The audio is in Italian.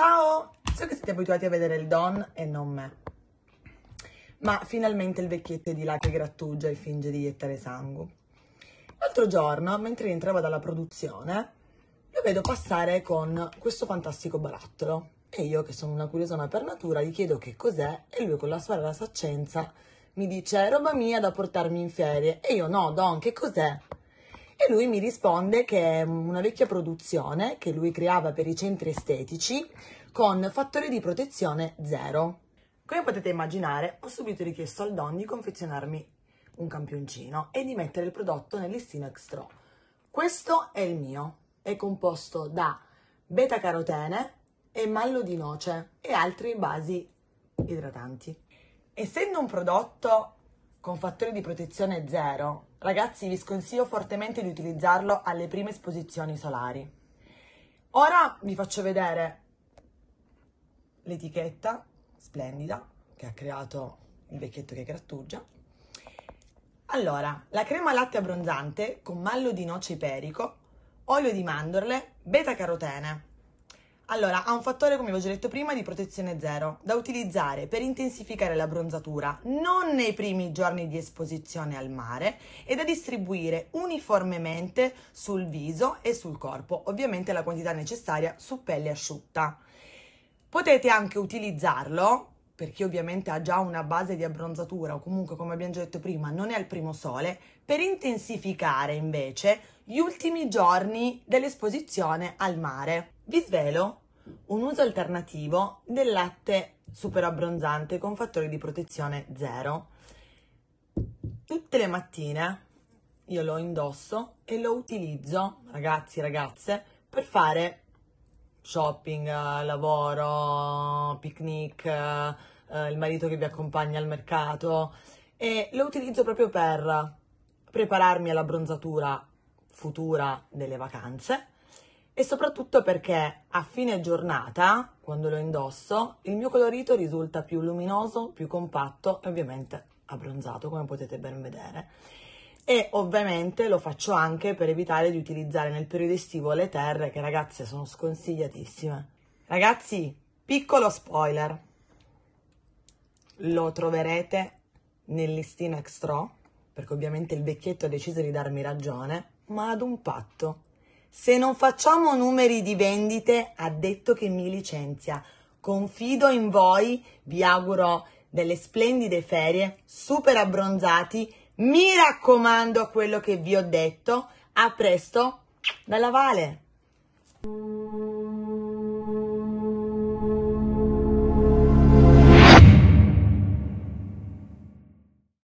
Ciao! So che siete abituati a vedere il Don e non me. Ma finalmente il vecchietto è di là che grattugia e finge di iettare sangue. L'altro giorno, mentre rientravo dalla produzione, lo vedo passare con questo fantastico barattolo. E io, che sono una curiosona per natura, gli chiedo che cos'è e lui con la sua rara saccenza mi dice roba mia da portarmi in ferie. E io no, Don, che cos'è? E lui mi risponde che è una vecchia produzione che lui creava per i centri estetici con fattore di protezione zero. Come potete immaginare, ho subito richiesto al Don di confezionarmi un campioncino e di mettere il prodotto nel listino extra. Questo è il mio, è composto da beta carotene e mallo di noce e altri basi idratanti. Essendo un prodotto con fattore di protezione zero, ragazzi vi sconsiglio fortemente di utilizzarlo alle prime esposizioni solari. Ora vi faccio vedere l'etichetta splendida che ha creato il vecchietto che grattugia. Allora, la crema latte abbronzante con mallo di noce iperico, olio di mandorle, beta carotene. Allora, ha un fattore, come vi ho già detto prima, di protezione zero, da utilizzare per intensificare la bronzatura non nei primi giorni di esposizione al mare e da distribuire uniformemente sul viso e sul corpo, ovviamente la quantità necessaria su pelle asciutta. Potete anche utilizzarlo per chi ovviamente ha già una base di abbronzatura o comunque come abbiamo già detto prima non è al primo sole, per intensificare invece gli ultimi giorni dell'esposizione al mare vi svelo un uso alternativo del latte super abbronzante con fattore di protezione zero. Tutte le mattine io lo indosso e lo utilizzo, ragazzi e ragazze, per fare shopping, eh, lavoro, picnic, eh, il marito che vi accompagna al mercato e lo utilizzo proprio per prepararmi all'abbronzatura futura delle vacanze e soprattutto perché a fine giornata, quando lo indosso, il mio colorito risulta più luminoso, più compatto e ovviamente abbronzato, come potete ben vedere. E ovviamente lo faccio anche per evitare di utilizzare nel periodo estivo le terre che ragazze sono sconsigliatissime. Ragazzi, piccolo spoiler, lo troverete nel listino extra, perché ovviamente il vecchietto ha deciso di darmi ragione, ma ad un patto se non facciamo numeri di vendite, ha detto che mi licenzia. Confido in voi, vi auguro delle splendide ferie, super abbronzati. Mi raccomando a quello che vi ho detto. A presto dalla Vale.